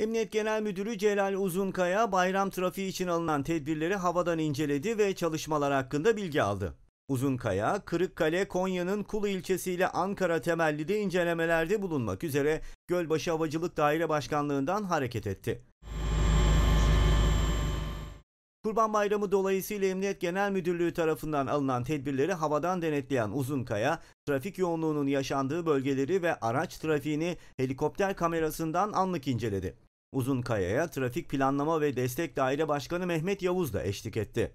Emniyet Genel Müdürü Celal Uzunkaya bayram trafiği için alınan tedbirleri havadan inceledi ve çalışmalar hakkında bilgi aldı. Uzunkaya, Kırıkkale, Konya'nın Kulu ilçesiyle Ankara temelli de incelemelerde bulunmak üzere Gölbaşı Havacılık Daire Başkanlığı'ndan hareket etti. Kurban Bayramı dolayısıyla Emniyet Genel Müdürlüğü tarafından alınan tedbirleri havadan denetleyen Uzunkaya, trafik yoğunluğunun yaşandığı bölgeleri ve araç trafiğini helikopter kamerasından anlık inceledi. Uzunkaya'ya Trafik Planlama ve Destek Daire Başkanı Mehmet Yavuz da eşlik etti.